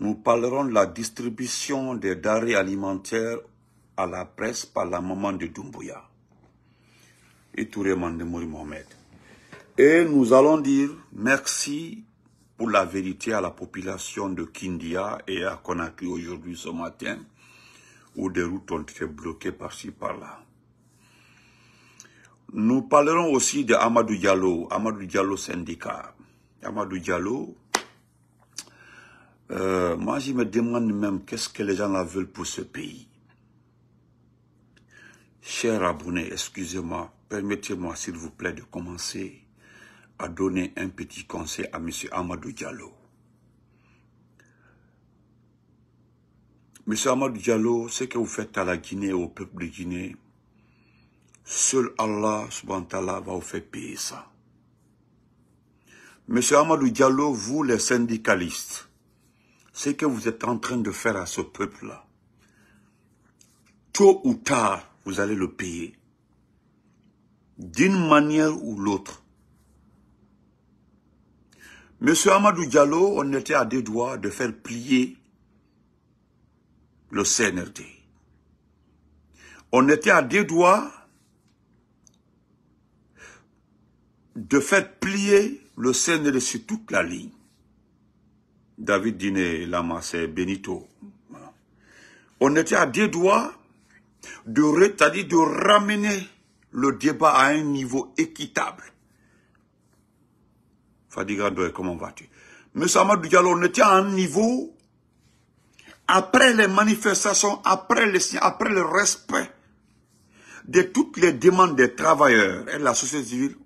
Nous parlerons de la distribution des denrées alimentaires à la presse par la maman de Doumbouya, Touré Mandemouri Mohamed. Et nous allons dire merci pour la vérité à la population de Kindia et à Conakry aujourd'hui, ce matin, où des routes ont été bloquées par-ci, par-là. Nous parlerons aussi de Amadou Diallo, Amadou Diallo syndicat. Amadou Diallo, euh, moi, je me demande même qu'est-ce que les gens la veulent pour ce pays. Cher abonné, excusez-moi, permettez-moi s'il vous plaît de commencer à donner un petit conseil à M. Amadou Diallo. M. Amadou Diallo, ce que vous faites à la Guinée, au peuple de Guinée, seul Allah subhanahu va vous faire payer ça. M. Amadou Diallo, vous les syndicalistes, ce que vous êtes en train de faire à ce peuple-là, tôt ou tard, vous allez le payer. D'une manière ou l'autre. Monsieur Amadou Diallo, on était à des doigts de faire plier le CNRD. On était à des doigts de faire plier le CNRD sur toute la ligne. David Diné Lama, c'est Benito. On était à deux doigts de, de ramener le débat à un niveau équitable. Fadiga Ndoye, comment vas-tu Mais dit Diallo, on était à un niveau, après les manifestations, après, les, après le respect de toutes les demandes des travailleurs et de la société civile,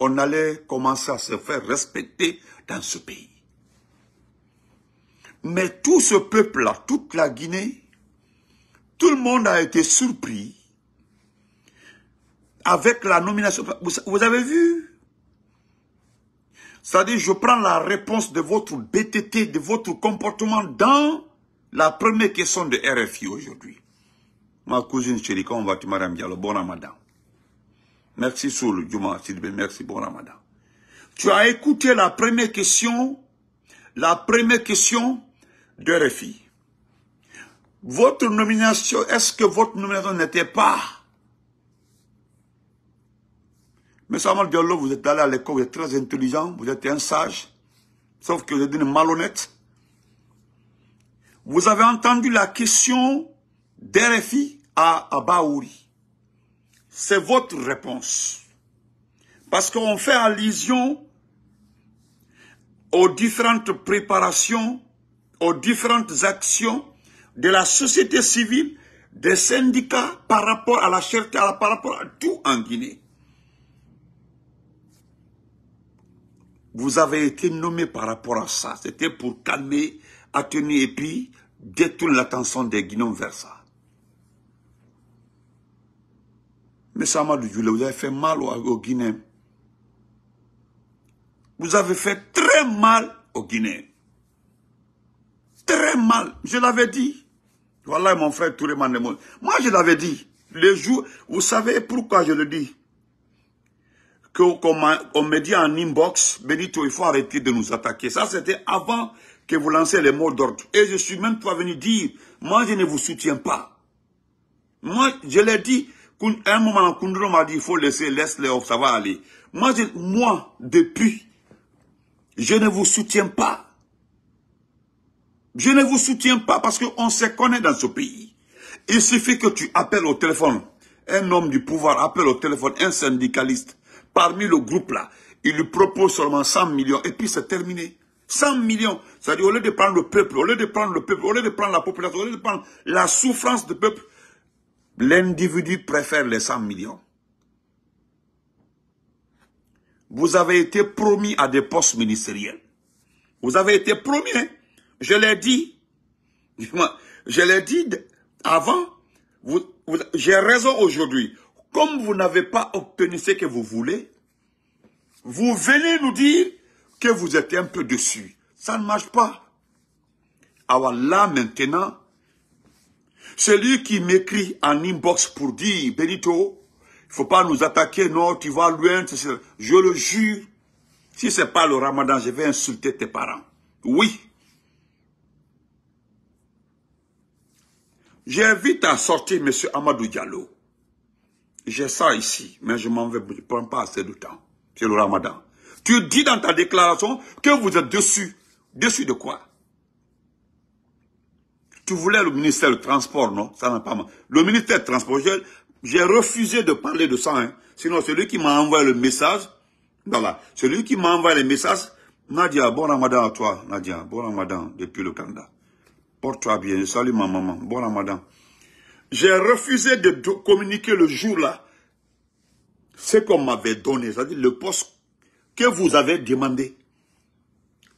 on allait commencer à se faire respecter dans ce pays. Mais tout ce peuple-là, toute la Guinée, tout le monde a été surpris avec la nomination. Vous avez vu c'est-à-dire, je prends la réponse de votre BTT, de votre comportement dans la première question de RFI aujourd'hui. Ma cousine chérie, comment vas tu madame Diallo, bon ramadan. Merci Soul, merci, bon ramadan. Tu as écouté la première question, la première question de RFI. Votre nomination, est-ce que votre nomination n'était pas Mais Samuel Diallo, vous êtes allé à l'école, vous êtes très intelligent, vous êtes un sage, sauf que vous êtes une malhonnête. Vous avez entendu la question d'RFI à, à Baouri. C'est votre réponse. Parce qu'on fait allusion aux différentes préparations aux différentes actions de la société civile, des syndicats par rapport à la cherté, par rapport à tout en Guinée. Vous avez été nommé par rapport à ça. C'était pour calmer, atténuer et puis détourner l'attention des Guinéens vers ça. Mais ça m'a dit, vous avez fait mal aux Guinéens. Vous avez fait très mal au Guinéens très mal. Je l'avais dit. Voilà mon frère Touré monde Moi, je l'avais dit. Le jour, vous savez pourquoi je le dis Qu'on me dit en inbox, Benito, il faut arrêter de nous attaquer. Ça, c'était avant que vous lancez les mots d'ordre. Et je suis même pas venu dire, moi, je ne vous soutiens pas. Moi, je l'ai dit, un moment, Kundro m'a dit, il faut laisser, laisse-les, ça va aller. Moi, moi, depuis, je ne vous soutiens pas. Je ne vous soutiens pas parce qu'on se connaît dans ce pays. Il suffit que tu appelles au téléphone. Un homme du pouvoir appelle au téléphone un syndicaliste. Parmi le groupe là, il lui propose seulement 100 millions et puis c'est terminé. 100 millions, c'est-à-dire au lieu de prendre le peuple, au lieu de prendre le peuple, au lieu de prendre la population, au lieu de prendre la souffrance du peuple, l'individu préfère les 100 millions. Vous avez été promis à des postes ministériels. Vous avez été promis, hein. Je l'ai dit. Je l'ai dit avant. J'ai raison aujourd'hui. Comme vous n'avez pas obtenu ce que vous voulez, vous venez nous dire que vous êtes un peu dessus. Ça ne marche pas. Alors là, maintenant, celui qui m'écrit en inbox pour dire, Benito, il faut pas nous attaquer, non, tu vas loin, je le jure. Si c'est pas le ramadan, je vais insulter tes parents. Oui. J'invite à sortir M. Amadou Diallo. J'ai ça ici, mais je m'en vais, je prends pas assez de temps. C'est le ramadan. Tu dis dans ta déclaration que vous êtes dessus. Dessus de quoi Tu voulais le ministère du Transport, non Ça n'a pas mal. Le ministère du Transport, j'ai refusé de parler de ça. Hein. Sinon, celui qui m'a envoyé le message, voilà, celui qui m'a envoyé le message, Nadia, bon ramadan à toi, Nadia, bon ramadan depuis le Canada. Porte-toi bien. Salut ma maman. Bon ramadan. J'ai refusé de communiquer le jour-là ce qu'on m'avait donné, c'est-à-dire le poste que vous avez demandé.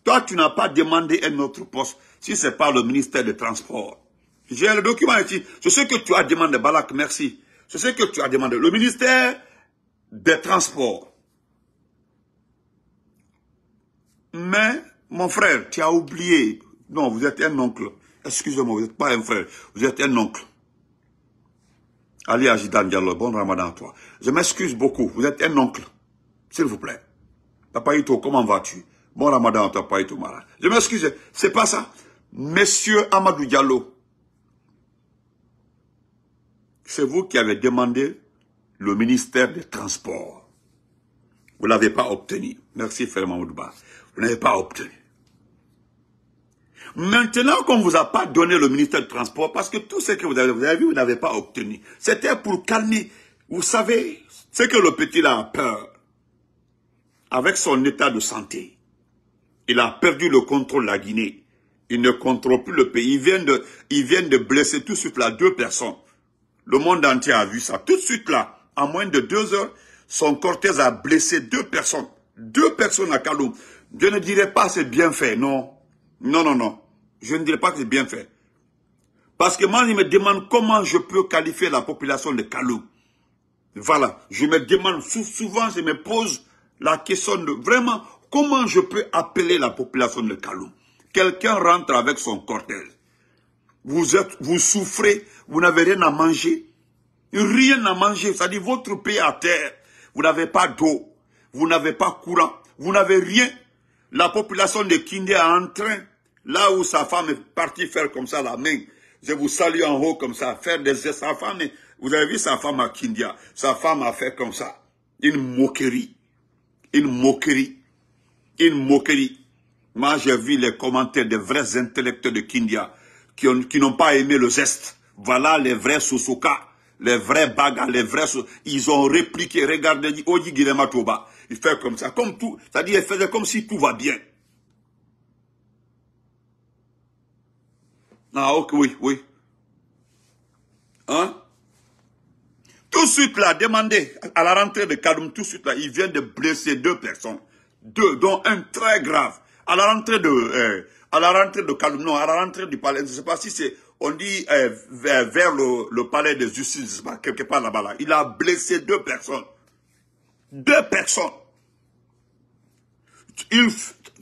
Toi, tu n'as pas demandé un autre poste, si ce n'est pas le ministère des Transports. J'ai le document ici. C'est ce que tu as demandé, Balak, merci. C'est ce que tu as demandé. Le ministère des Transports. Mais, mon frère, tu as oublié. Non, vous êtes un oncle. Excusez-moi, vous n'êtes pas un frère, vous êtes un oncle. Ali Ajidan Diallo, bon ramadan à toi. Je m'excuse beaucoup, vous êtes un oncle. S'il vous plaît. Papa Ito, comment vas-tu Bon ramadan à toi, Papa Ito Mara. Je m'excuse, c'est pas ça. Monsieur Amadou Diallo, c'est vous qui avez demandé le ministère des Transports. Vous ne l'avez pas obtenu. Merci, Frère Mamoudouba. Vous n'avez pas obtenu. Maintenant qu'on ne vous a pas donné le ministère du Transport, parce que tout ce que vous avez, vu, vous n'avez pas obtenu. C'était pour calmer. Vous savez, c'est que le petit là a peur, avec son état de santé, il a perdu le contrôle de la Guinée. Il ne contrôle plus le pays. Il vient de, il vient de blesser tout de suite là deux personnes. Le monde entier a vu ça. Tout de suite là, en moins de deux heures, son cortège a blessé deux personnes. Deux personnes à Kaloum. Je ne dirais pas c'est bien fait, non. Non, non, non je ne dirais pas que c'est bien fait. Parce que moi, je me demande comment je peux qualifier la population de Kalou. Voilà, je me demande, souvent je me pose la question de vraiment comment je peux appeler la population de Kalou. Quelqu'un rentre avec son cortège. Vous, êtes, vous souffrez, vous n'avez rien à manger. Rien à manger, c'est-à-dire votre pays à terre. Vous n'avez pas d'eau, vous n'avez pas courant, vous n'avez rien. La population de Kindé est en train Là où sa femme est partie faire comme ça la main, je vous salue en haut comme ça, faire des gestes. Sa femme, vous avez vu sa femme à Kindia, sa femme a fait comme ça. Une moquerie. Une moquerie. Une moquerie. Moi, j'ai vu les commentaires des vrais intellectuels de Kindia qui n'ont pas aimé le geste. Voilà les vrais Sosoka, les vrais bagas, les vrais... Ils ont répliqué, regardez, Il fait comme ça, comme tout. C'est-à-dire, il faisait comme si tout va bien. Ah, ok, oui, oui. Hein? Tout de suite là, demandez, à la rentrée de Kadoum, tout de suite là, il vient de blesser deux personnes. Deux, dont un très grave. À la rentrée de, euh, à la rentrée de non, à la rentrée du palais, je ne sais pas si c'est, on dit euh, vers, le, palais de justice, je sais pas, quelque part là-bas là. Il a blessé deux personnes. Deux personnes.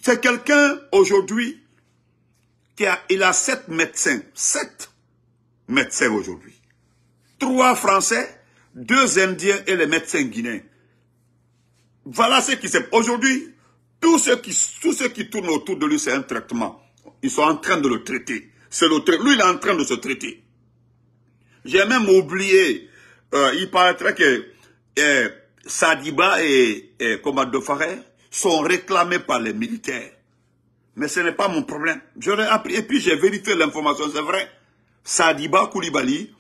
C'est quelqu'un aujourd'hui il a sept médecins, sept médecins aujourd'hui. Trois Français, deux Indiens et les médecins guinéens. Voilà ce qui s'est... Aujourd'hui, tout ce qui, tous ce qui tourne autour de lui, c'est un traitement. Ils sont en train de le traiter. C'est le Lui, il est en train de se traiter. J'ai même oublié, euh, il paraîtrait que euh, Sadiba et, et de sont réclamés par les militaires. Mais ce n'est pas mon problème. J'aurais appris et puis j'ai vérifié l'information, c'est vrai. Sadiba Koulibaly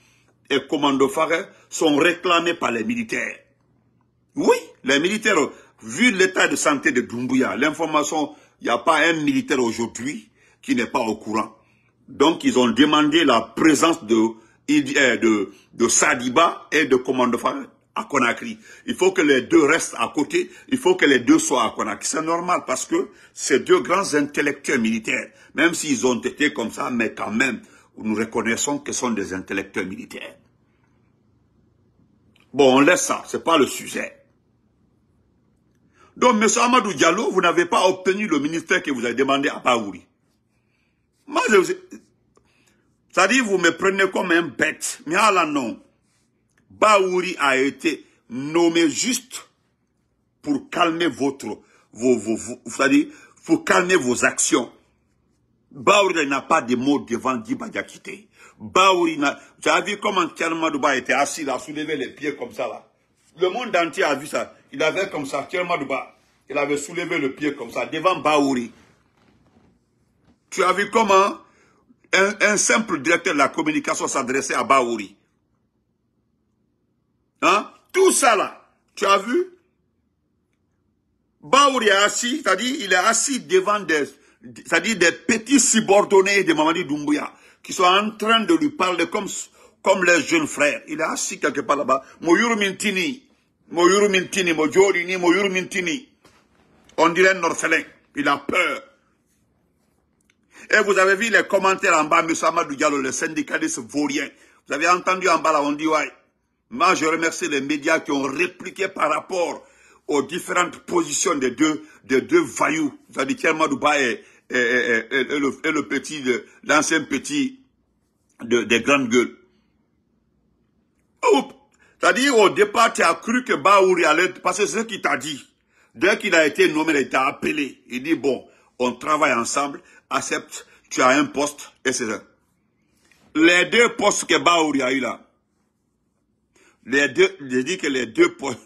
et Commando Faré sont réclamés par les militaires. Oui, les militaires, vu l'état de santé de Doumbouya, l'information, il n'y a pas un militaire aujourd'hui qui n'est pas au courant. Donc, ils ont demandé la présence de, euh, de, de, Sadiba et de Commando Faré à Conakry. Il faut que les deux restent à côté, il faut que les deux soient à Conakry. C'est normal parce que ces deux grands intellectuels militaires, même s'ils ont été comme ça, mais quand même, nous reconnaissons qu'ils sont des intellectuels militaires. Bon, on laisse ça, c'est pas le sujet. Donc, M. Amadou Diallo, vous n'avez pas obtenu le ministère que vous avez demandé à Paouri. Moi, je... à vous me prenez comme un bête. Mais la non. Baouri a été nommé juste pour calmer votre, vos, calmer vos actions. Baouri n'a pas de mots devant Dibadjakite. Baouri Tu as vu comment Madouba était assis a soulevé les pieds comme ça là. Le monde entier a vu ça. Il avait comme ça, Madouba, Il avait soulevé le pied comme ça, devant Baouri. Tu as vu comment un, un simple directeur de la communication s'adressait à Baouri. Hein? Tout ça là, tu as vu Baouri est assis, c'est-à-dire il est assis devant des, des petits subordonnés de Mamadi Doumbouya, qui sont en train de lui parler comme, comme les jeunes frères. Il est assis quelque part là-bas. Moyuru Mintini, Moyuru Mintini, Mojorini, Moyuru Mintini. On dirait Norfelin. Il a peur. Et vous avez vu les commentaires en bas, M. Amadou Diallo, le syndicaliste vaurien. Vous avez entendu en bas là, on dit, ouais, moi, je remercie les médias qui ont répliqué par rapport aux différentes positions des deux, des deux vaillous, c'est-à-dire Kermadouba et, et, le, et petit, l'ancien petit des grandes gueules. C'est-à-dire, au départ, tu as cru que Baouri allait, parce que c'est ce qu'il t'a dit. Dès qu'il a été nommé, il t'a appelé. Il dit, bon, on travaille ensemble, accepte, tu as un poste, Et c'est ça. Les deux postes que Baouri a eu là, les deux, je dis que les deux postes,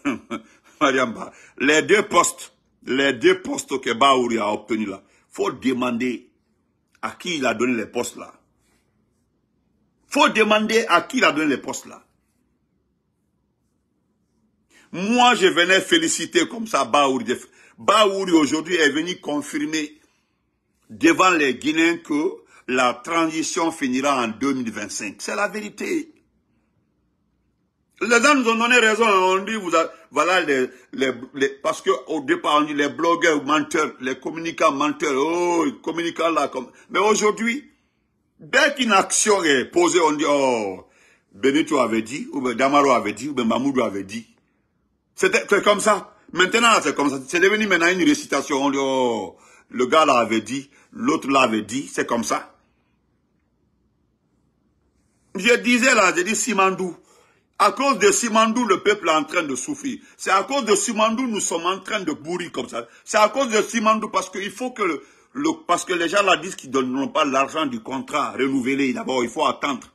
les deux postes, les deux postes que Baouri a obtenus là, faut demander à qui il a donné les postes là. Faut demander à qui il a donné les postes là. Moi, je venais féliciter comme ça Baouri. Baouri aujourd'hui est venu confirmer devant les Guinéens que la transition finira en 2025. C'est la vérité. Les gens nous ont donné raison. Hein. On dit, voilà, les, parce que au départ, on dit les blogueurs menteurs, les communicants menteurs, oh, communicants là, comme. Mais aujourd'hui, dès qu'une action est posée, on dit, oh, Benito avait dit, ou Damaro avait dit, ou ben Mamoudou avait dit. C'était comme ça. Maintenant, c'est comme ça. C'est devenu maintenant une récitation. On dit, oh, le gars là avait dit, l'autre là avait dit, c'est comme ça. Je disais là, j'ai dit Simandou. À cause de Simandou, le peuple est en train de souffrir. C'est à cause de Simandou, nous sommes en train de bourrir comme ça. C'est à cause de Simandou, parce qu'il faut que le, parce que les gens là disent qu'ils ne donneront pas l'argent du contrat renouvelé. D'abord, il faut attendre.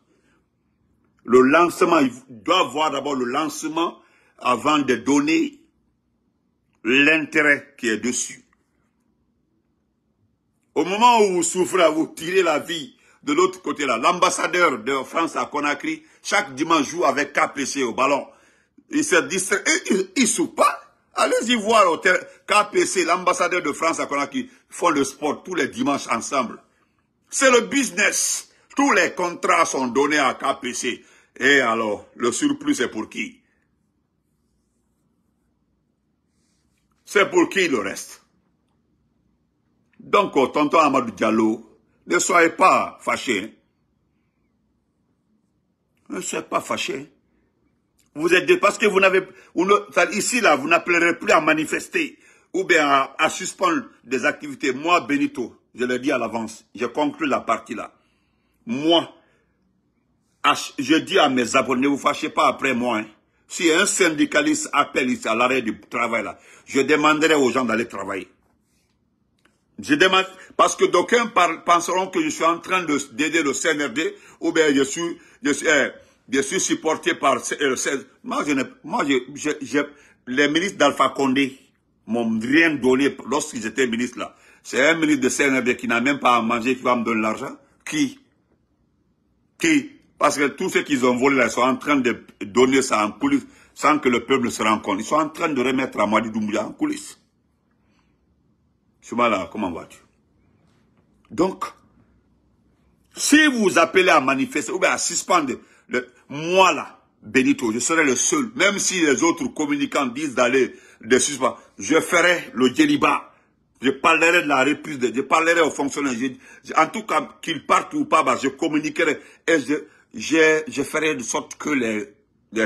Le lancement, il doit avoir d'abord le lancement avant de donner l'intérêt qui est dessus. Au moment où vous souffrez, vous tirez la vie de l'autre côté là. L'ambassadeur de France à Conakry, chaque dimanche joue avec KPC au ballon. Il se distrait, il, il, il pas. Allez-y voir au KPC, l'ambassadeur de France à Conakry, font le sport tous les dimanches ensemble. C'est le business. Tous les contrats sont donnés à KPC. Et alors, le surplus, c'est pour qui C'est pour qui le reste Donc, tonton Amadou Diallo, ne soyez pas fâchés. Ne soyez pas fâchés. Vous êtes parce que vous n'avez ici là, vous n'appellerez plus à manifester ou bien à, suspendre des activités. Moi, Benito, je le dis à l'avance, je conclue la partie là. Moi, je dis à mes abonnés, ne vous fâchez pas après moi. Hein. Si un syndicaliste appelle ici à l'arrêt du travail là, je demanderai aux gens d'aller travailler. Je demande, parce que d'aucuns penseront que je suis en train d'aider le CNRD, ou bien je suis, je suis, eh, supporté par euh, le Moi, je les ministres d'Alpha Condé m'ont rien donné lorsqu'ils étaient ministres là. C'est un ministre de CNRD qui n'a même pas à manger qui va me donner l'argent. Qui? Qui? Parce que tous ceux qu'ils ont volé là, ils sont en train de donner ça en coulisses sans que le peuple se rende compte. Ils sont en train de remettre à du Doumbouya en coulisses là, comment vas-tu Donc, si vous appelez à manifester ou bien à suspendre, le, moi là, Benito, je serai le seul, même si les autres communicants disent d'aller de suspendre, je ferai le djeliba. Je parlerai de la république, je parlerai aux fonctionnaires. en tout cas, qu'ils partent ou pas, bah, je communiquerai et je, ferai de sorte que les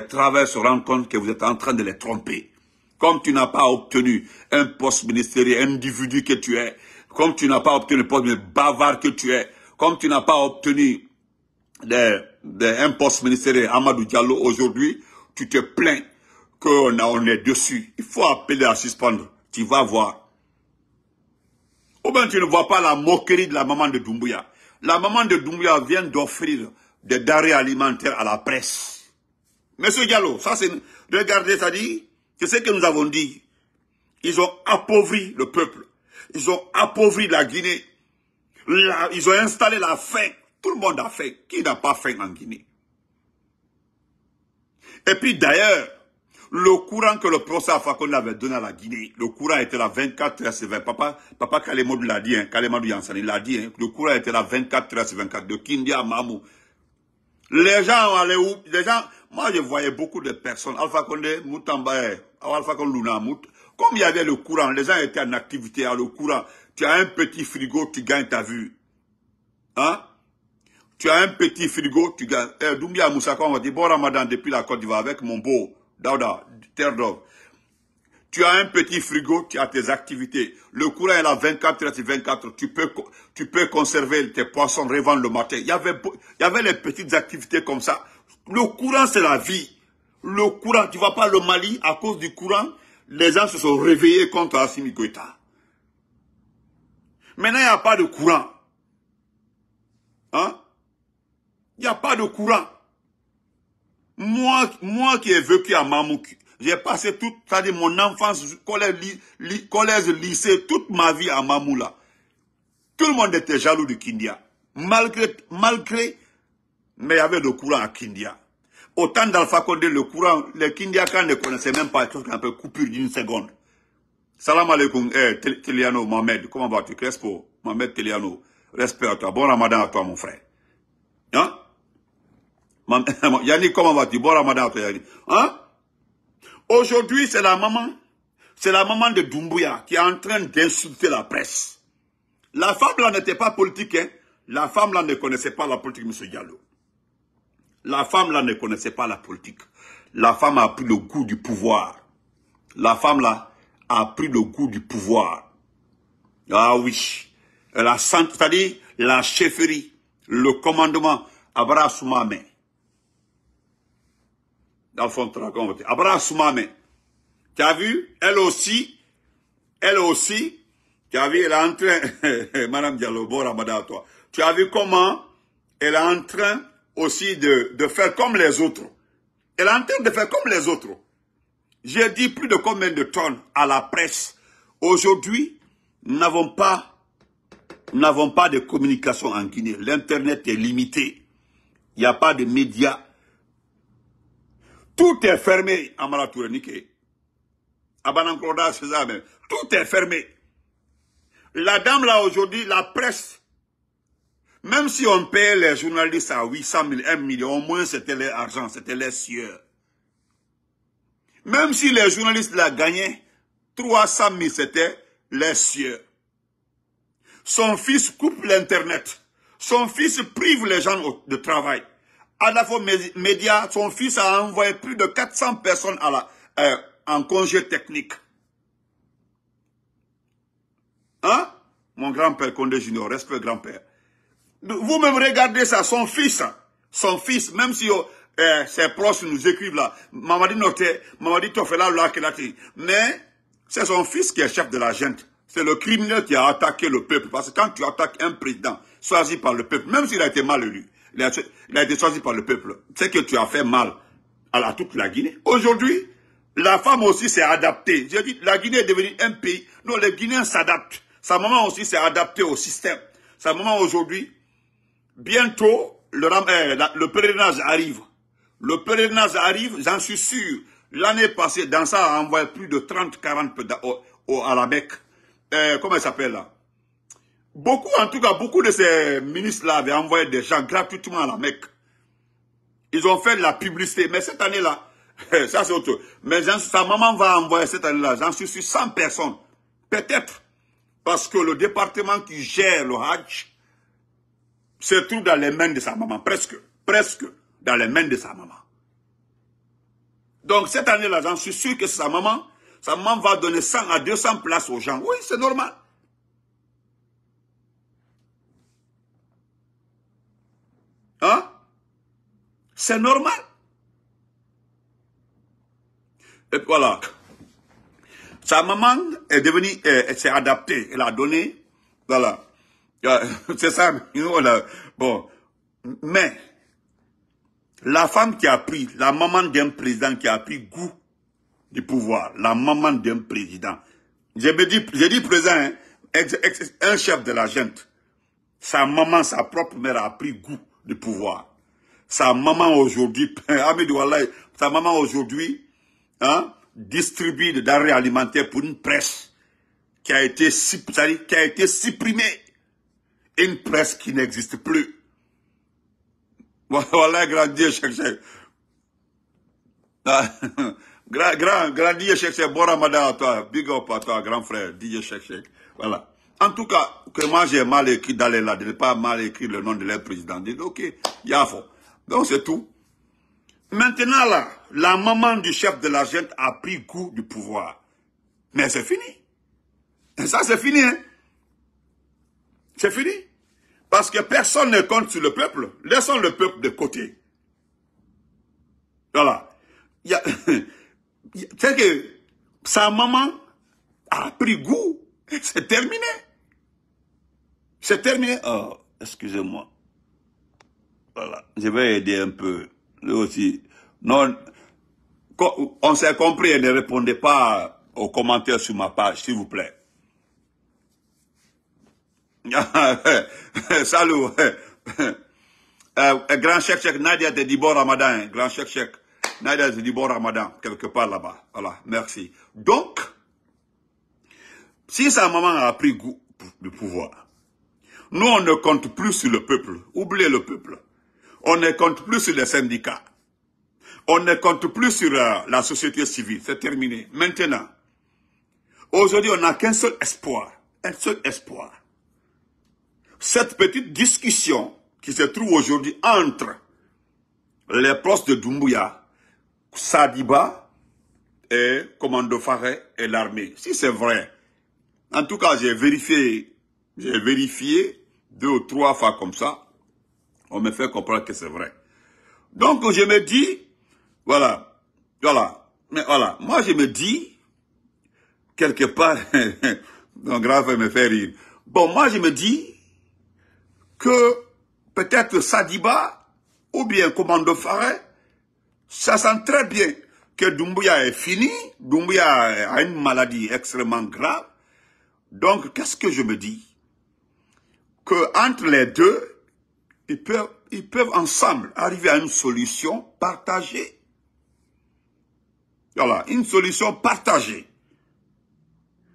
travailleurs se rendent compte que vous êtes en train de les tromper comme tu n'as pas obtenu un poste ministériel, individu que tu es, comme tu n'as pas obtenu le poste bavard que tu es, comme tu n'as pas obtenu des des un poste ministériel, Amadou Diallo, aujourd'hui, tu te plains qu'on on est dessus. Il faut appeler à suspendre. Tu vas voir. Ou bien tu ne vois pas la moquerie de la maman de Doumbouya. La maman de Doumbouya vient d'offrir des darés alimentaires à la presse. Monsieur Diallo, ça c'est... Regardez, ça dit... C'est ce que nous avons dit. Ils ont appauvri le peuple. Ils ont appauvri la Guinée. ils ont installé la faim. Tout le monde a faim. Qui n'a pas faim en Guinée Et puis d'ailleurs, le courant que le Alpha Condé avait donné à la Guinée, le courant était là 24 h 20. Papa, papa l'a dit, hein, Yansani l'a dit, hein, le courant était là 24 h 24, de Kindia à Mamou. Les gens allaient où Les gens, moi je voyais beaucoup de personnes, Alpha Condé, Moutambaye, eh, comme il y avait le courant, les gens étaient en activité, à hein, le courant, tu as un petit frigo, tu gagnes ta vue. Hein Tu as un petit frigo, tu gagnes. Eh, Doumbia Moussa, on va dire, bon ramadan depuis la Côte d'Ivoire avec mon beau, Dauda, Terre Tu as un petit frigo, tu as tes activités. Le courant est là 24 24. Tu peux, tu peux conserver tes poissons, revendre le matin. Il y avait, il y avait les petites activités comme ça. Le courant, c'est la vie le courant, tu vois pas le Mali, à cause du courant, les gens se sont réveillés contre Assimi Goïta. Maintenant, il n'y a pas de courant. Hein? Il n'y a pas de courant. Moi, moi qui ai vécu à Mamouk, j'ai passé toute, cest à mon enfance, collège, collège, lycée, toute ma vie à Mamoula. Tout le monde était jaloux de Kindia. Malgré, malgré, mais il y avait le courant à Kindia. Autant d'Alpha Condé, le courant, les kindiakans ne connaissaient même pas chose qu'on peu coupure d'une seconde. Salam alaikum, eh, Teliano, Mohamed, comment vas-tu, Crespo, Mohamed Teliano, respect à toi, bon ramadan à toi, mon frère. Hein? Yannick, comment vas-tu, bon ramadan à toi, Yannick. Hein? Aujourd'hui, c'est la maman, c'est la maman de Doumbouya qui est en train d'insulter la presse. La femme là n'était pas politique, hein. La femme là ne connaissait pas la politique, M. Diallo. La femme là ne connaissait pas la politique. La femme a pris le goût du pouvoir. La femme là a pris le goût du pouvoir. Ah oui. La c'est-à-dire la chefferie, le commandement, main. » Dans son ma main. » Tu as vu, elle aussi, elle aussi, tu as vu, elle est en train, Madame Diallo, bon ramadan à toi. Tu as vu comment elle est en train aussi de, faire comme les autres. Elle a en train de faire comme les autres. J'ai dit plus de combien de tonnes à la presse. Aujourd'hui, nous n'avons pas, n'avons pas de communication en Guinée. L'Internet est limité. Il n'y a pas de médias. Tout est fermé à ça Tout est fermé. La dame là aujourd'hui, la presse même si on paye les journalistes à 800 000, 1 million, au moins c'était l'argent, c'était les cieux. Même si les journalistes la gagné 300 000, c'était les cieux. Son fils coupe l'Internet. Son fils prive les gens de travail. À la fois média, son fils a envoyé plus de 400 personnes euh, en congé technique. Hein? Mon grand-père Condé Junior, respect grand-père. Vous-même, regardez ça, son fils, son fils, même si euh, ses proches nous écrivent là, Mamadi Note, Mamadi Tofela Lakelati, mais c'est son fils qui est chef de la gente. C'est le criminel qui a attaqué le peuple. Parce que quand tu attaques un président choisi par le peuple, même s'il a été mal élu, il a, été choisi par le peuple, c'est que tu as fait mal à toute la Guinée. Aujourd'hui, la femme aussi s'est adaptée. dit, la Guinée est devenue un pays. Non, les Guinéens s'adaptent. Sa maman aussi s'est adaptée au système. Sa maman aujourd'hui, bientôt, eh, le, pèlerinage arrive. Le pèlerinage arrive, j'en suis sûr. L'année passée, dans ça, a envoyé plus de 30-40 à la Mecque. Eh, comment ça s'appelle là Beaucoup, en tout cas, beaucoup de ces ministres-là avaient envoyé des gens gratuitement à la Mecque. Ils ont fait de la publicité. Mais cette année-là, eh, ça c'est autre Mais sa maman va envoyer cette année-là, j'en suis sûr, 100 personnes. Peut-être. Parce que le département qui gère le Hajj, se trouve dans les mains de sa maman, presque, presque dans les mains de sa maman. Donc cette année-là, j'en suis sûr que sa maman, sa maman va donner 100 à 200 places aux gens. Oui, c'est normal. Hein C'est normal. Et voilà. Sa maman est devenue, elle, s'est adaptée. Elle a donné, voilà, ah, c'est ça, oh bon. Mais, la femme qui a pris, la maman d'un président qui a pris goût du pouvoir, la maman d'un président. J'ai dit, dit président, hein, un chef de la gente. Sa maman, sa propre mère a pris goût du pouvoir. Sa maman aujourd'hui, ah, sa maman aujourd'hui, hein, distribue des denrées alimentaires pour une presse qui a été, qui a été supprimée une presse qui n'existe plus. Voilà, grand Dieu, cherchez. Ah, grand, grand, grand Dieu, Bon ramadan à toi. Big up à toi, grand frère. Dieu, Cheikh Voilà. En tout cas, que moi j'ai mal écrit d'aller là, de ne pas mal écrit le nom de leur président. Dit, ok, Yafo. Donc c'est tout. Maintenant là, la maman du chef de la gente a pris goût du pouvoir. Mais c'est fini. Et ça c'est fini, hein. C'est fini. Parce que personne ne compte sur le peuple. Laissons le peuple de côté. Voilà. c'est que sa maman a pris goût. C'est terminé. C'est terminé. Oh, excusez-moi. Voilà. Je vais aider un peu. aussi. Non. On s'est compris. Ne répondez pas aux commentaires sur ma page, s'il vous plaît. Salut. Euh, euh, grand chef chef Nadia de Dibor ramadan. Grand chef chef Nadia de Dibor ramadan. Quelque part là-bas. Voilà. Merci. Donc, si sa maman a pris le pouvoir, nous, on ne compte plus sur le peuple. Oubliez le peuple. On ne compte plus sur les syndicats. On ne compte plus sur euh, la société civile. C'est terminé. Maintenant, aujourd'hui, on n'a qu'un seul espoir. Un seul espoir cette petite discussion qui se trouve aujourd'hui entre les proches de Doumbouya, Sadiba et Commando Faré et l'armée. Si c'est vrai, en tout cas, j'ai vérifié, j'ai vérifié deux ou trois fois comme ça, on me fait comprendre que c'est vrai. Donc, je me dis, voilà, voilà, mais voilà, moi je me dis, quelque part, donc grave me fait rire. Bon, moi je me dis, que peut-être Sadiba ou bien Commando Faré, ça sent très bien que Doumbouya est fini, Doumbouya a une maladie extrêmement grave. Donc, qu'est-ce que je me dis Que entre les deux, ils peuvent, ils peuvent ensemble arriver à une solution partagée. Voilà, une solution partagée.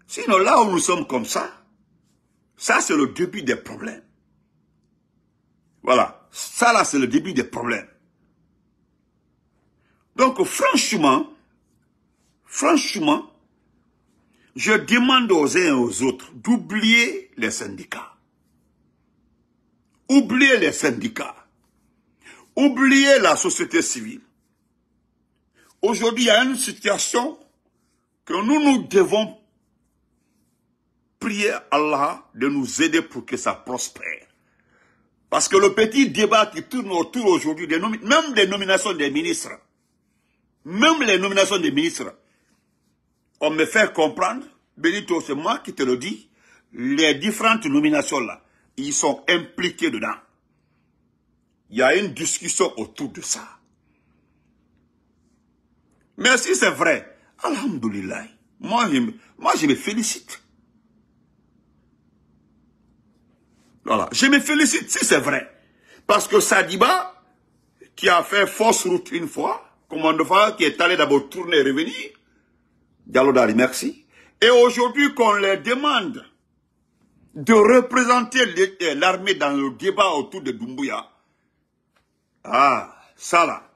Sinon, là où nous sommes comme ça, ça c'est le début des problèmes. Voilà. Ça, là, c'est le début des problèmes. Donc, franchement, franchement, je demande aux uns et aux autres d'oublier les syndicats. Oubliez les syndicats. Oubliez la société civile. Aujourd'hui, il y a une situation que nous, nous devons prier Allah de nous aider pour que ça prospère. Parce que le petit débat qui tourne autour aujourd'hui, même des nominations des ministres, même les nominations des ministres, on me fait comprendre, Benito, c'est moi qui te le dis, les différentes nominations-là, ils sont impliqués dedans. Il y a une discussion autour de ça. Mais si c'est vrai, Alhamdoulilah, moi je me félicite. Voilà. Je me félicite si c'est vrai. Parce que Sadiba, qui a fait fausse route une fois, commande qui est allé d'abord tourner et revenir, Diallo merci. Et aujourd'hui qu'on leur demande de représenter euh, l'armée dans le débat autour de Doumbouya, ah, ça là,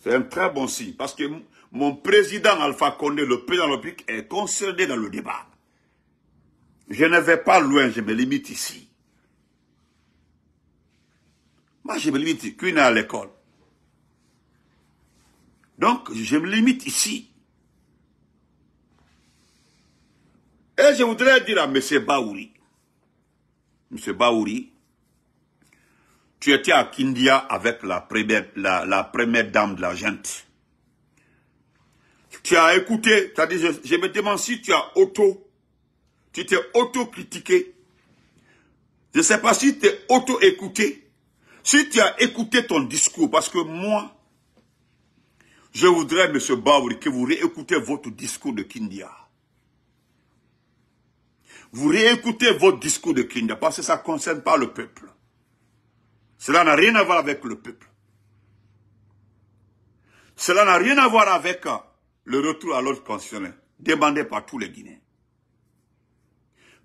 c'est un très bon signe. Parce que mon président Alpha Condé, le président de est concerné dans le débat. Je ne vais pas loin, je me limite ici. Moi, je me limite qu'une à l'école. Donc, je me limite ici. Et je voudrais dire à M. Baouri, M. Baouri, tu étais à Kindia avec la première, dame de la gente. Tu as écouté, tu as dit, je, je me demande si tu as auto tu t'es auto-critiqué. Je ne sais pas si tu t'es auto-écouté. Si tu as écouté ton discours, parce que moi, je voudrais, M. Baouri, que vous réécoutez votre discours de Kindia. Vous réécoutez votre discours de Kindia, parce que ça ne concerne pas le peuple. Cela n'a rien à voir avec le peuple. Cela n'a rien à voir avec euh, le retour à l'ordre constitutionnel, demandé par tous les Guinéens.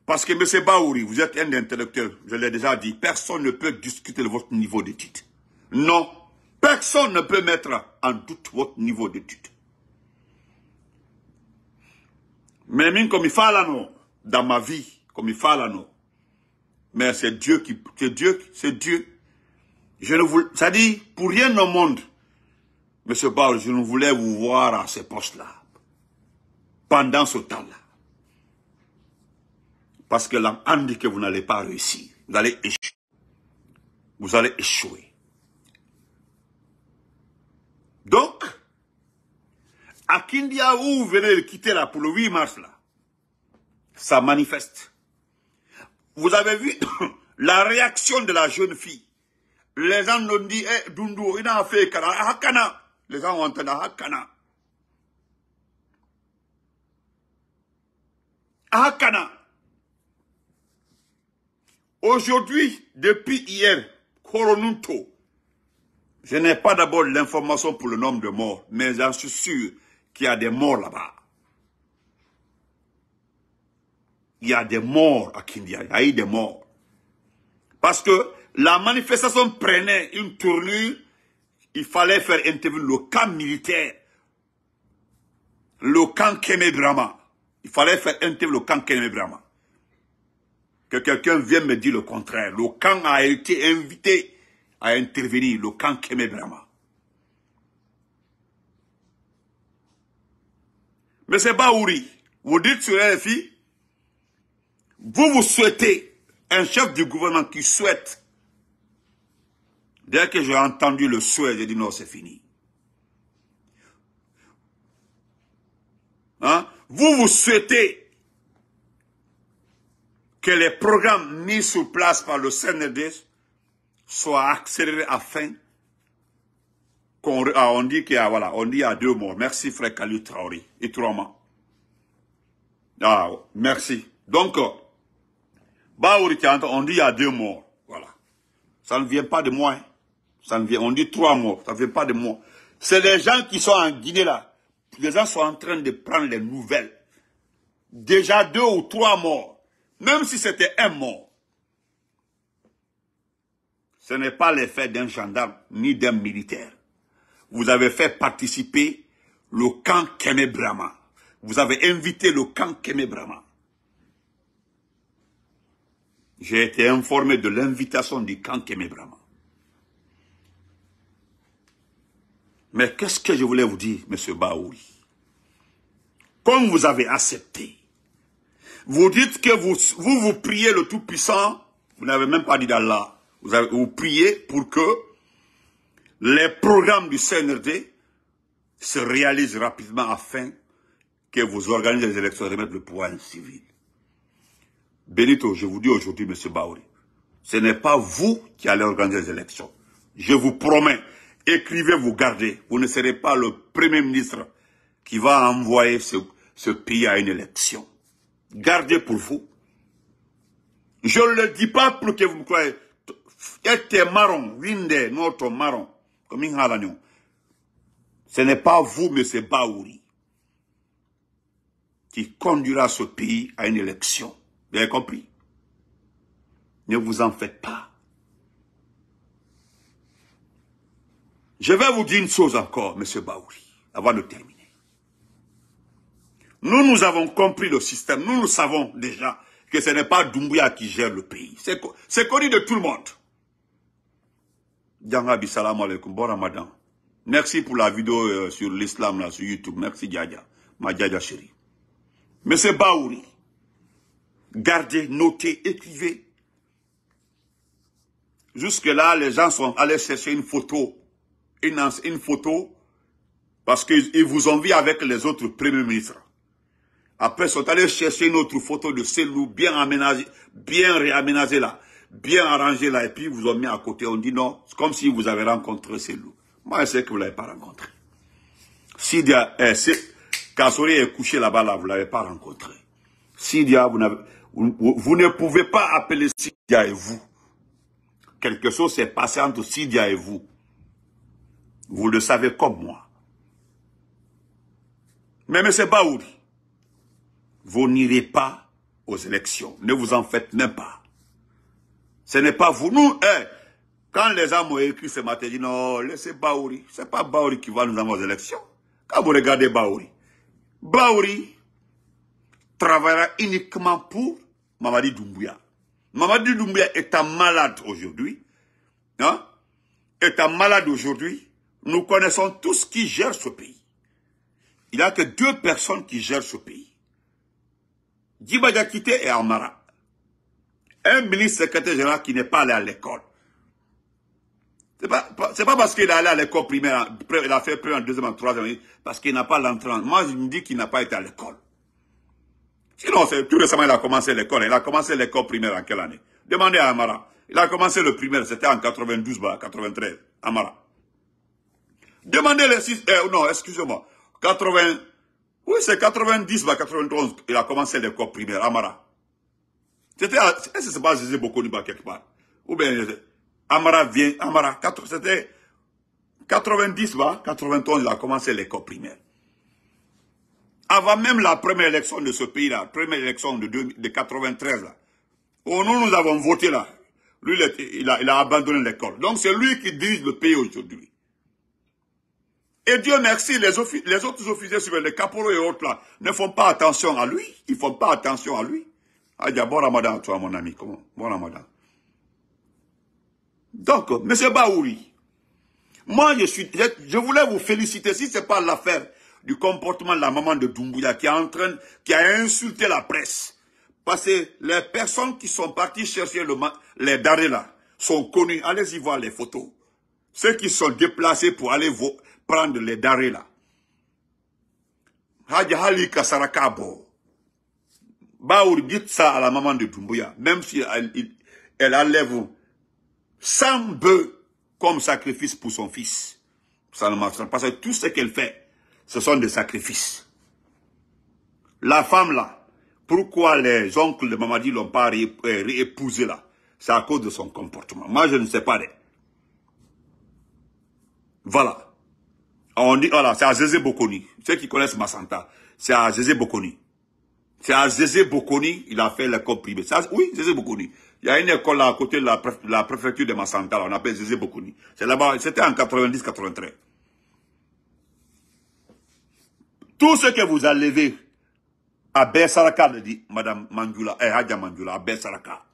Parce que, M. Baouri, vous êtes un intellectuel, je l'ai déjà dit, personne ne peut discuter de votre niveau d'étude. Non, personne ne peut mettre en doute votre niveau d'étude. Mais même comme il non, dans ma vie, comme il non. mais c'est Dieu qui, c'est Dieu, c'est Dieu. Je ne vous ça dit, pour rien au monde, Monsieur Baouri, je ne voulais vous voir à ce poste-là, pendant ce temps-là. Parce que l'âme dit que vous n'allez pas réussir. Vous allez échouer. Vous allez échouer. Donc, à Kindia où vous venez de quitter là pour le 8 mars là, ça manifeste. Vous avez vu la réaction de la jeune fille. Les gens ont dit, eh, Dundu, il a fait Hakana. Ah, Les gens ont entendu Hakana. Ah, Hakana. Ah, Aujourd'hui, depuis hier, je n'ai pas d'abord l'information pour le nombre de morts, mais j'en suis sûr qu'il y a des morts là-bas. Il y a des morts à Kindia, il y a eu des morts. Parce que la manifestation prenait une tournure, il fallait faire intervenir le camp militaire, le camp Brahma. Il fallait faire intervenir le camp Brahma que quelqu'un vienne me dire le contraire. Le camp a été invité à intervenir, le camp aimait Brahma. Mais c'est Baouri. Vous dites sur RFI, vous vous souhaitez un chef du gouvernement qui souhaite. Dès que j'ai entendu le souhait, j'ai dit non, c'est fini. Hein? Vous vous souhaitez que les programmes mis sur place par le CND soient accélérés afin qu'on ah, on dit qu'il y a, voilà, on dit à deux morts. Merci frère Kali Traoré, et trois morts. Ah, merci. Donc, euh, on dit y a deux morts. Voilà. Ça ne vient pas de moi. Hein. Ça ne vient, on dit trois morts. Ça ne vient pas de moi. C'est les gens qui sont en Guinée là. Les gens sont en train de prendre les nouvelles. Déjà deux ou trois morts. Même si c'était un mort, ce n'est pas l'effet d'un gendarme ni d'un militaire. Vous avez fait participer le camp Kemebrama. Brahma. Vous avez invité le camp Kemebrama. Brahma. J'ai été informé de l'invitation du camp Kemebrama. Brahma. Mais qu'est-ce que je voulais vous dire, M. Baoui Comme vous avez accepté vous dites que vous vous, priez le Tout-Puissant, vous n'avez même pas dit d'Allah. Vous, vous priez pour que les programmes du CNRD se réalisent rapidement afin que vous organisez les élections et remettre le pouvoir civil. Benito, je vous dis aujourd'hui, Monsieur Baouri, ce n'est pas vous qui allez organiser les élections. Je vous promets, écrivez, vous gardez. Vous ne serez pas le Premier ministre qui va envoyer ce, ce pays à une élection gardez pour vous. Je ne le dis pas pour que vous me croyez. Était marron, winde, notre marron, comme Ce n'est pas vous, M. Baouri, qui conduira ce pays à une élection. Vous avez compris Ne vous en faites pas. Je vais vous dire une chose encore, M. Baouri, avant de terminer. Nous, nous avons compris le système. Nous, nous savons déjà que ce n'est pas Doumbouya qui gère le pays. C'est connu de tout le monde. Djangabi, salam alaikum, bon ramadan. Merci pour la vidéo euh, sur l'islam, là, sur YouTube. Merci, Djadja, ma Djadja chérie. Monsieur Baouri. Gardez, notez, écrivez. Jusque-là, les gens sont allés chercher une photo. Une, une photo parce qu'ils vous ont vu avec les autres premiers ministres. Après, ils sont allés chercher une autre photo de ces loups bien aménagés, bien réaménagés là, bien arrangés là, et puis ils vous ont mis à côté. On dit non, c'est comme si vous avez rencontré ces loups. Moi, je sais que vous ne l'avez pas rencontré. Sidia, eh, Kassori est couché là-bas, vous ne l'avez pas rencontré. Sidia, vous, ne pouvez pas appeler Sidia et vous. Quelque chose s'est passé entre Sidia et vous. Vous le savez comme moi. mais c'est où vous n'irez pas aux élections. Ne vous en faites même pas. Ce n'est pas vous. Nous, hein, quand les gens m'ont écrit ce matin, dit non, laissez Baouri. n'est pas Baouri qui va nous amener aux élections. Quand vous regardez Baouri, Baouri travaillera uniquement pour Mamadi Doumbouya. Mamadi Doumbouya est un malade aujourd'hui. Hein? Est un malade aujourd'hui. Nous connaissons tous qui gère ce pays. Il n'y a que deux personnes qui gèrent ce pays. Djibadia Kité et Amara. Un ministre secrétaire général qui n'est pas allé à l'école. C'est pas, pas parce qu'il est allé à l'école primaire, il a fait primaire en deuxième, en troisième, parce qu'il n'a pas l'entrée. Moi, je me dis qu'il n'a pas été à l'école. Sinon, tout récemment, il a commencé l'école. Il a commencé l'école primaire en quelle année Demandez à Amara. Il a commencé le primaire, c'était en 92, bah, 93, Amara. Demandez-le six... Euh, non, excusez-moi. 80... Oui, c'est 90 à 91 il a commencé l'école primaire, Amara. C'était, est-ce que c'est pas Jésus Bokoniba quelque part Ou bien, Amara vient, Amara, c'était 90 91, bah, il a commencé l'école primaire. Avant même la première élection de ce pays-là, première élection de, 93, là, où nous, nous avons voté là, lui, il a, il a abandonné l'école. Donc, c'est lui qui dirige le pays aujourd'hui. Et Dieu merci, les, autres officiers les caporaux et autres là, ne font pas attention à lui. Ils ne font pas attention à lui. Ah, bon ramadan à toi, mon ami. Comment Bon ramadan. Donc, M. Baouri, moi, je, suis, je, voulais vous féliciter, si ce n'est pas l'affaire du comportement de la maman de Doumbouya qui, est en train, qui a insulté la presse. Parce que les personnes qui sont parties chercher les darés là sont connues. Allez-y voir les photos. Ceux qui sont déplacés pour aller voir prendre les darés là. Hadjahali Kasarakabo. Baour dit ça à la maman de Doumbouya, même si elle, enlève 100 bœufs comme sacrifice pour son fils. Ça ne marche pas. Parce que tout ce qu'elle fait, ce sont des sacrifices. La femme là, pourquoi les oncles de Mamadi l'ont pas euh, réépousée là C'est à cause de son comportement. Moi, je ne sais pas. Voilà. On dit, voilà, c'est à Zézé Bokoni. Ceux qui connaissent Massanta, c'est à Zézé Bokoni. C'est à Zézé Bokoni il a fait l'école privée. oui, Zézé Bokoni. Il y a une école là à côté de la, préfecture de Massanta, on appelle Zézé Bokoni. c'était en 90-93. Tout ce que vous avez à Bersaraka, le dit Madame Mandula, eh, Hadja à Bersaraka,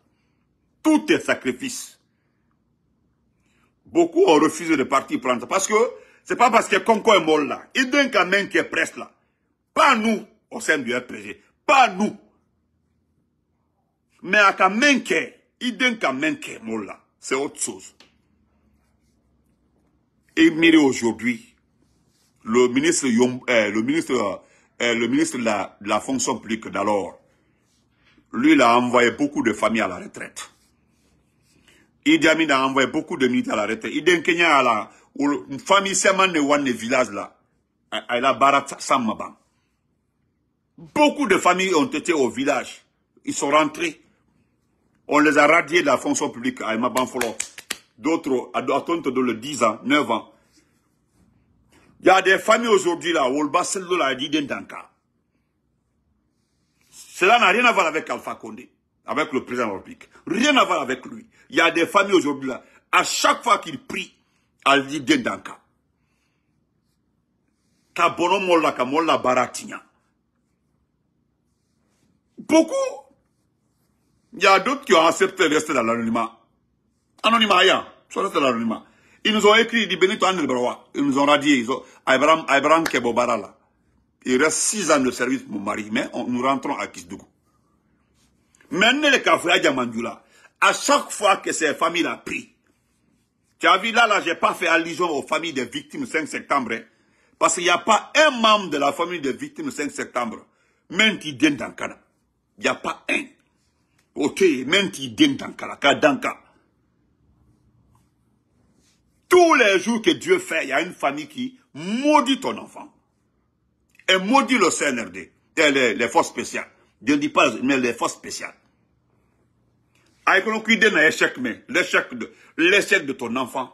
tout est sacrifice. Beaucoup ont refusé de partir prendre parce que c'est pas parce que Conco est mort là. Il donne quand même qui est presse là. Pas nous, au sein du RPG. Pas nous. Mais à Kamenke, il a quand même qui est mort là. C'est autre chose. Et mire aujourd'hui, le ministre, eh, le ministre, eh, le ministre de la, fonction publique d'alors, lui, il a envoyé beaucoup de familles à la retraite. Il a envoyé beaucoup de militaires à la retraite. Idi Kenya à la, une famille seulement ne village là. Elle a barat Beaucoup de familles ont été au village. Ils sont rentrés. On les a radiés de la fonction publique à Banfolo. D'autres, à de le 10 ans, 9 ans. Il y a des familles aujourd'hui là, où de l'a dit cas. Cela n'a rien à voir avec Alpha Condé, avec le président de la République. Rien à voir avec lui. Il y a des familles aujourd'hui là, à chaque fois qu'il prie, ali den dan kan beaucoup il y a d'autres qui ont accepté de rester dans l'anonymat anonymat aya so rester dans l'anonymat ils nous ont écrit dit Benito ils nous ont radié ils ont Abraham Abraham Kebobara là il reste six ans de service pour mon mari mais on, nous rentrons à Kisdougou maintenant les à Diamandula à chaque fois que ces familles l'ont pris, tu vu là, là, j'ai pas fait allusion aux familles des victimes 5 septembre. Hein. parce qu'il n'y a pas un membre de la famille des victimes 5 septembre, même qui vient Canada. Il n'y a pas un. Ok, même qui vient dans Tous les jours que Dieu fait, il y a une famille qui maudit ton enfant. Et maudit le CNRD, les, forces spéciales. Je ne dis pas, mais les forces spéciales l'échec, mais l'échec de, l'échec de ton enfant.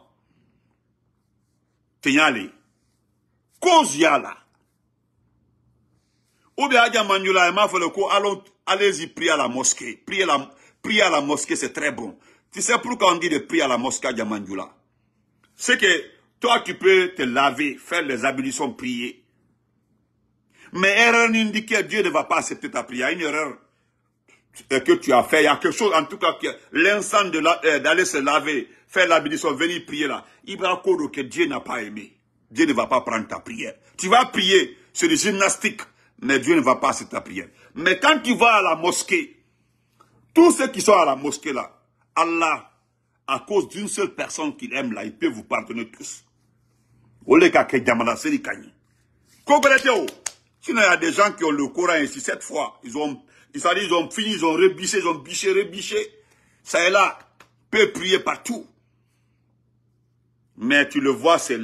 Tignali. Cause y a là. Ou bien, Adja et m'a allez-y, prier à la mosquée. Prier, la, prier à la mosquée, c'est très bon. Tu sais pourquoi on dit de prier à la mosquée, à C'est que, toi, tu peux te laver, faire les ablutions, prier. Mais erreur que Dieu ne va pas accepter ta prière. une erreur. Euh, que tu as fait. Il y a quelque chose, en tout cas, que l'ensemble euh, d'aller se laver, faire la bénédiction, venir prier là. Il y que Dieu n'a pas aimé. Dieu ne va pas prendre ta prière. Tu vas prier, sur les gymnastiques mais Dieu ne va pas accepter ta prière. Mais quand tu vas à la mosquée, tous ceux qui sont à la mosquée là, Allah, à cause d'une seule personne qu'il aime là, il peut vous pardonner tous. Il y a des gens qui ont le Coran ici, cette fois, ils ont ils ils ont fini, ils ont rebiché, ils ont biché, rebiché. Ça est là, peut prier partout. Mais tu le vois, c'est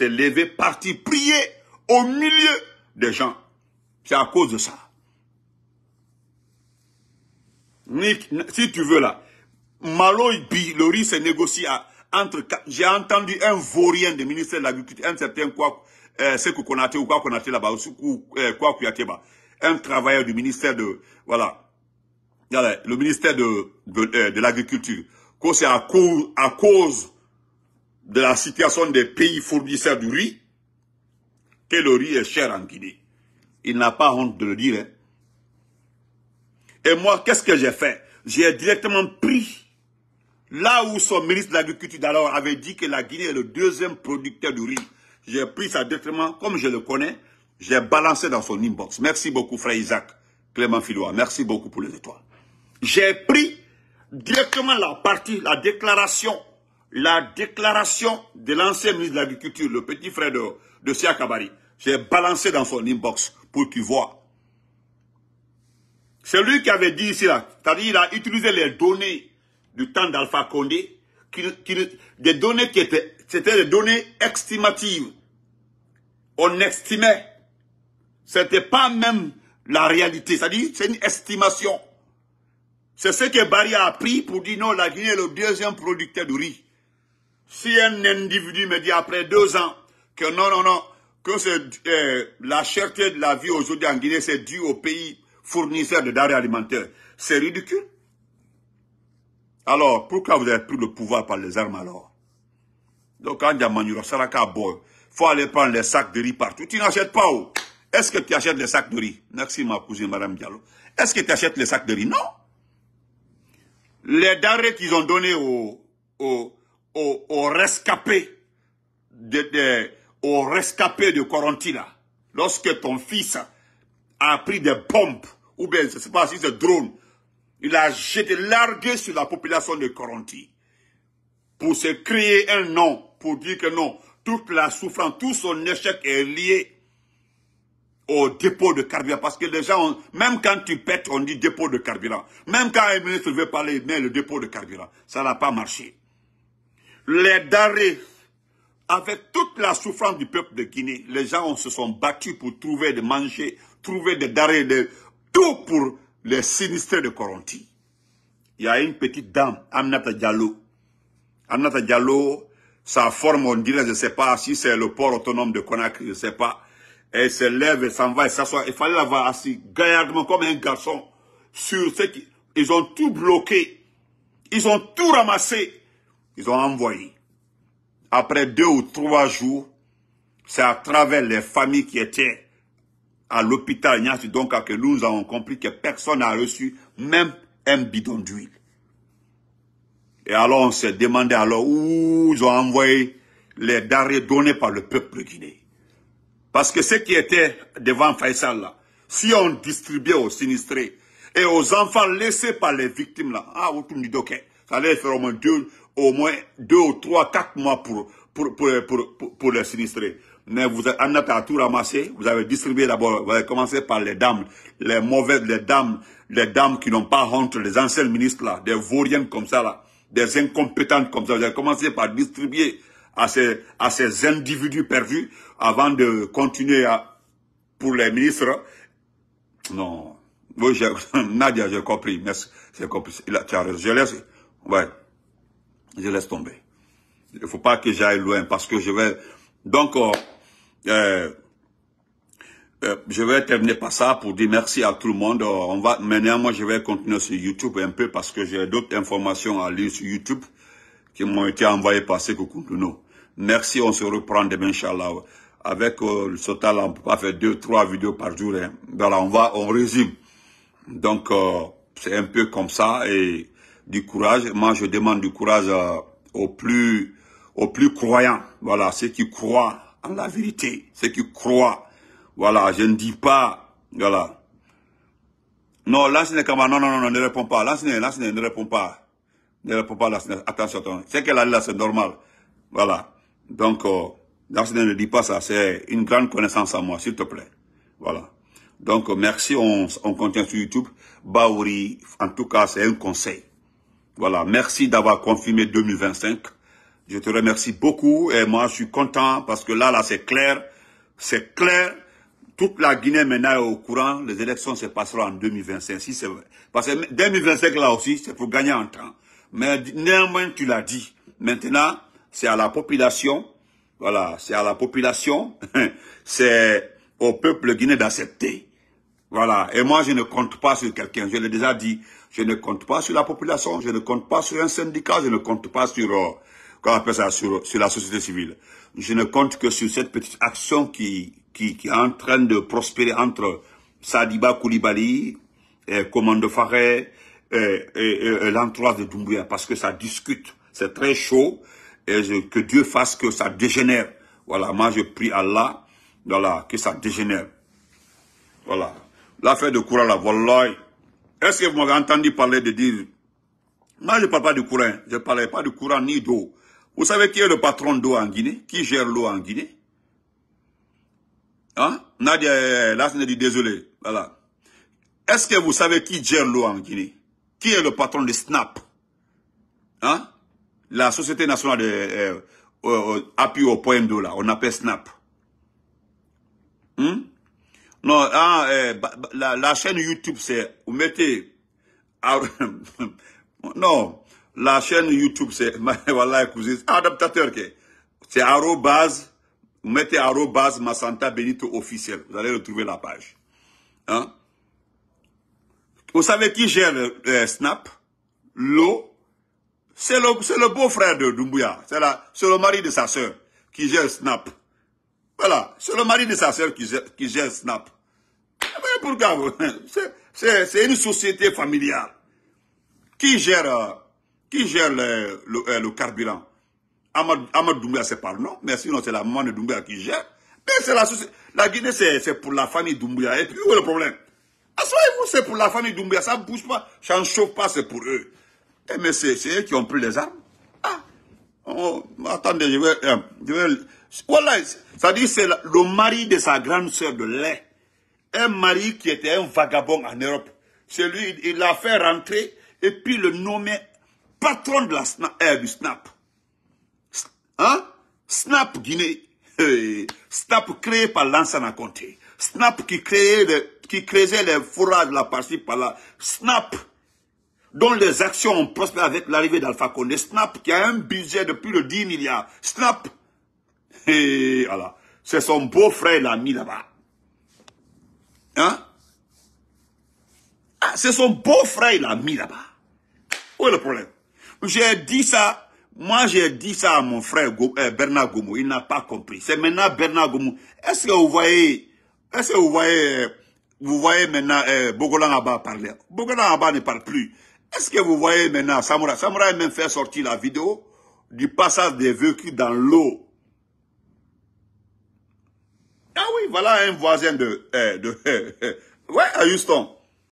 lever, partir, prier au milieu des gens. C'est à cause de ça. si tu veux là, Malo le riz se négocie entre, j'ai entendu un vaurien du ministère de l'Agriculture, un certain quoi, euh, c'est ou quoi Konate là-bas, ou quoi un travailleur du ministère de, voilà, le ministère de, euh, l'Agriculture, que c'est à cause, de la situation des pays fournisseurs du riz, que le riz est cher en Guinée. Il n'a pas honte de le dire. Hein. Et moi, qu'est-ce que j'ai fait J'ai directement pris là où son ministre de l'Agriculture d'alors avait dit que la Guinée est le deuxième producteur du riz. J'ai pris ça directement, comme je le connais, j'ai balancé dans son inbox. Merci beaucoup, frère Isaac Clément Filois. Merci beaucoup pour les étoiles. J'ai pris directement la partie, la déclaration, la déclaration de l'ancien ministre de l'Agriculture, le petit frère de, de Sia Kabari. J'ai balancé dans son inbox pour qu'il voit. C'est lui qui avait dit ici, c'est-à-dire il a utilisé les données du temps d'Alpha Condé, des données qui étaient, c'était des données estimatives. On estimait c'était pas même la réalité. C'est-à-dire, c'est une estimation. C'est ce que Barry a pris pour dire non, la Guinée est le deuxième producteur de riz. Si un individu me dit après deux ans que non, non, non, que euh, la cherté de la vie aujourd'hui en Guinée, c'est dû au pays fournisseur de denrées alimentaires, c'est ridicule. Alors, pourquoi vous avez pris le pouvoir par les armes alors Donc, quand il y a Saraka, il faut aller prendre les sacs de riz partout. Tu n'achètes pas où oh. Est-ce que tu achètes les sacs de riz Merci ma cousine, Madame Diallo. Est-ce que tu achètes les sacs de riz Non. Les denrées qu'ils ont donnés aux, aux, rescapés de, aux rescapés de lorsque ton fils a pris des bombes, ou bien, je ne sais pas si c'est drone, il a jeté, largué sur la population de Coranti pour se créer un nom, pour dire que non, toute la souffrance, tout son échec est lié au dépôt de carburant. Parce que les gens, même quand tu pètes, on dit dépôt de carburant. Même quand un ministre veut parler, il met le dépôt de carburant. Ça n'a pas marché. Les darés, avec toute la souffrance du peuple de Guinée, les gens se sont battus pour trouver de manger, trouver des darés, de, tout pour les sinistrés de Coronti. Il y a une petite dame, Amnata Diallo. Amnata Diallo, sa forme, on dirait, je ne sais pas si c'est le port autonome de Conakry, je ne sais pas. Et elle se lève, s'en va, elle s'assoit. Il fallait l'avoir assis gaillardement, comme un garçon. Sur ce qui... Ils ont tout bloqué. Ils ont tout ramassé. Ils ont envoyé. Après deux ou trois jours, c'est à travers les familles qui étaient à l'hôpital Ignace donc que nous avons compris que personne n'a reçu même un bidon d'huile. Et alors on s'est demandé alors où ils ont envoyé les darés donnés par le peuple guinéen. Parce que ce qui était devant Faisal, si on distribuait aux sinistrés et aux enfants laissés par les victimes, là, ah, ça allait faire au moins deux, au moins deux ou trois, quatre mois pour, pour, pour, pour, pour les sinistrés. Mais vous en avez tout ramasser, vous avez distribué d'abord, vous avez commencé par les dames, les mauvaises, les dames, les dames qui n'ont pas honte, les anciens ministres là, des vauriennes comme ça là, des incompétentes comme ça, vous avez commencé par distribuer à ces, individus perdus avant de continuer pour les ministres. Non. Oui, Nadia, j'ai compris. Merci. compris. Je laisse. Ouais. Je laisse tomber. Il ne faut pas que j'aille loin parce que je vais... Donc, euh, euh, euh, je vais terminer par ça pour dire merci à tout le monde. on va, maintenant, moi, je vais continuer sur YouTube un peu parce que j'ai d'autres informations à lire sur YouTube qui m'ont été envoyées par de nous Merci, on se reprend demain, Inch'Allah. Avec euh, ce talent, on ne peut pas faire deux, trois vidéos par jour. Hein. Voilà, on va, on résume. Donc, euh, c'est un peu comme ça. Et du courage, moi, je demande du courage euh, aux plus aux plus croyants. Voilà, ceux qui croient en la vérité, ceux qui croient. Voilà, je ne dis pas, voilà. Non, l'ancien camarade, non, non, non, non, ne réponds pas. ce n'est, ne réponds pas. Ne réponds pas, n'est. Attention, attention. C'est qu'elle a là, c'est normal. Voilà. Donc, euh, ne dit pas ça, c'est une grande connaissance à moi, s'il te plaît. Voilà. Donc, euh, merci, on, on continue sur YouTube. Baouri, en tout cas, c'est un conseil. Voilà, merci d'avoir confirmé 2025. Je te remercie beaucoup et moi, je suis content parce que là, là, c'est clair. C'est clair. Toute la Guinée maintenant est au courant. Les élections se passeront en 2025, si c'est vrai. Parce que 2025, là aussi, c'est pour gagner en temps. Mais néanmoins, tu l'as dit. Maintenant, c'est à la population, voilà, c'est à la population, c'est au peuple guinéen d'accepter. Voilà, et moi je ne compte pas sur quelqu'un, je l'ai déjà dit, je ne compte pas sur la population, je ne compte pas sur un syndicat, je ne compte pas sur, euh, ça, sur, la société civile. Je ne compte que sur cette petite action qui, est en train de prospérer entre Sadiba Koulibaly, et Commando Faré, et, et, de Doumbouya, parce que ça discute, c'est très chaud, et que Dieu fasse que ça dégénère. Voilà, moi je prie Allah, que ça dégénère. Voilà. L'affaire de courant, la voilà. Est-ce que vous m'avez entendu parler de dire... Moi, je ne parle pas du courant. Je ne parlais pas du courant ni d'eau. Vous savez qui est le patron d'eau en Guinée Qui gère l'eau en Guinée Hein Nadia, là, dis désolé. Voilà. Est-ce que vous savez qui gère l'eau en Guinée Qui est le patron de Snap Hein la Société Nationale de euh, euh, euh, au point de là, on appelle SNAP. Hmm? Non, ah, la, chaîne YouTube, c'est, vous mettez, ah, non, la chaîne YouTube, c'est, voilà, cousine, adaptateur, c'est arrobase, vous mettez arrobase Masanta Benito officiel, vous allez retrouver la page. Hein? Vous savez qui gère Snap? L'eau c'est le, le beau-frère de Doumbouya. C'est le mari de sa sœur qui gère Snap. Voilà. C'est le mari de sa sœur qui, qui gère Snap. Mais eh ben, pourquoi C'est une société familiale. Qui gère, euh, qui gère le, le, euh, carburant Amad, Amad Doumbouya, c'est par le nom, mais sinon c'est la maman de Doumbouya qui gère. Mais c'est la société. La Guinée, c'est pour la famille Doumbouya. Et puis, où est le problème Assoyez-vous, c'est pour la famille Doumbouya. Ça ne bouge pas, ça ne chauffe pas, c'est pour eux. Eh, mais c'est eux qui ont pris les armes. Ah, oh, attendez, je vais... Hein, je voilà, ça dit c'est le mari de sa grande sœur de lait. Un mari qui était un vagabond en Europe. C'est lui, il l'a fait rentrer et puis le nommait patron de snap, euh, du SNAP. Hein? SNAP Guinée. SNAP créé par Lansana Conté. SNAP qui créait, le, qui créait les fourrages de la partie par la... SNAP dont les actions ont prospéré avec l'arrivée d'Alpha Condé. Snap, qui a un budget de plus de 10 milliards. Snap, eh, c'est son beau-frère l'a mis là-bas. Hein ah, c'est son beau-frère l'a mis là-bas. Où est le problème J'ai dit ça, moi j'ai dit ça à mon frère euh, Bernard Goumou, il n'a pas compris. C'est maintenant Bernard Goumou. Est-ce que vous voyez, est-ce que vous voyez, vous voyez maintenant euh, Bogolan Abba parler Bogolan Abba ne parle plus. Est-ce que vous voyez maintenant, Samoura, Samoura a même fait sortir la vidéo du passage des véhicules dans l'eau. Ah oui, voilà un voisin de, euh, ouais, à Houston.